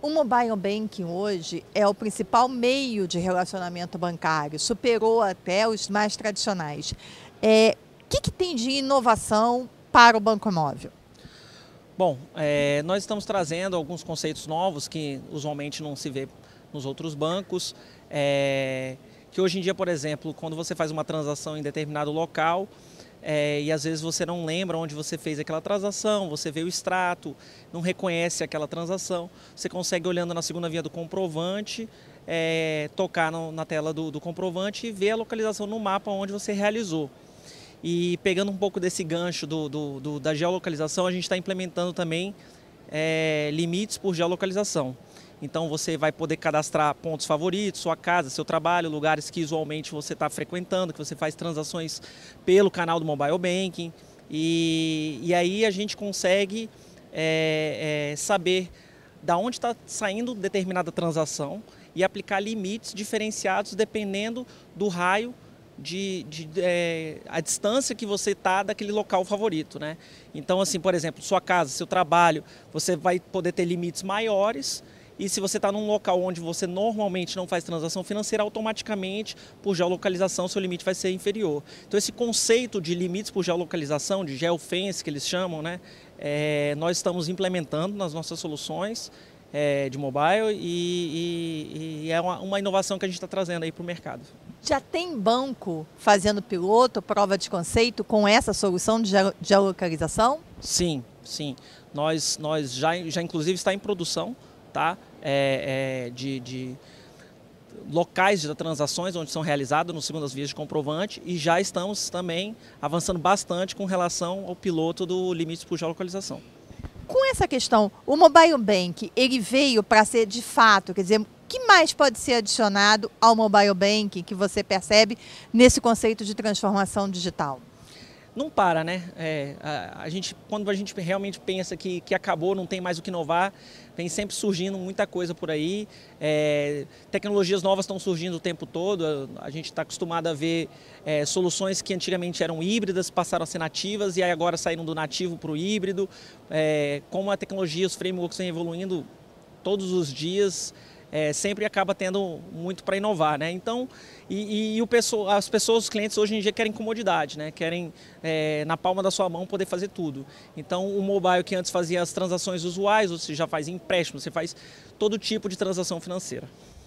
O mobile banking hoje é o principal meio de relacionamento bancário, superou até os mais tradicionais. É, o que, que, tem de inovação para o banco móvel? Bom, é, nós estamos trazendo alguns conceitos novos que usualmente não se vê nos outros bancos. É, que hoje em dia, por exemplo, quando você faz uma transação em determinado local, é, e às vezes você não lembra onde você fez aquela transação, você vê o extrato, não reconhece aquela transação. Você consegue, olhando na segunda via do comprovante, é, tocar no, na tela do, do comprovante e ver a localização no mapa onde você realizou. E pegando um pouco desse gancho do, do, do da geolocalização, a gente está implementando também é, limites por geolocalização. Então você vai poder cadastrar pontos favoritos, sua casa, seu trabalho, lugares que usualmente você está frequentando, que você faz transações pelo canal do mobile banking. E, e aí a gente consegue é, é, saber da onde está saindo determinada transação e aplicar limites diferenciados dependendo do raio de, de é, a distância que você está daquele local favorito, né? Então, assim, por exemplo, sua casa, seu trabalho, você vai poder ter limites maiores e se você está num local onde você normalmente não faz transação financeira, automaticamente, por geolocalização, seu limite vai ser inferior. Então, esse conceito de limites por geolocalização, de geofence, que eles chamam, né, é, nós estamos implementando nas nossas soluções é, de mobile e, e, e é uma, uma, inovação que a gente está trazendo aí para o mercado. Já tem banco fazendo piloto, prova de conceito com essa solução de geolocalização? Sim, sim. Nós, nós já, já inclusive está em produção, tá? é, é, de, de locais de transações onde são realizadas no segundo as vias de comprovante e já estamos também avançando bastante com relação ao piloto do limite por geolocalização. Com essa questão, o Mobile Bank, ele veio para ser de fato, quer dizer, que mais pode ser adicionado ao Mobile Bank que você percebe nesse conceito de transformação digital? não para, né? É, a, a, gente, quando a gente realmente pensa que, que acabou, não tem mais o que inovar, vem sempre surgindo muita coisa por aí. É, tecnologias novas estão surgindo o tempo todo. A, a gente está acostumado a ver é, soluções que antigamente eram híbridas, passaram a ser nativas e aí agora saíram do nativo para o híbrido. É, como a tecnologia, os frameworks vêm evoluindo todos os dias é, sempre acaba tendo muito para inovar, né? Então, e, e, e as pessoas, os clientes hoje em dia querem comodidade, né? Querem é, na palma da sua mão poder fazer tudo. Então, o mobile que antes fazia as transações usuais, você já faz empréstimo, você faz todo tipo de transação financeira.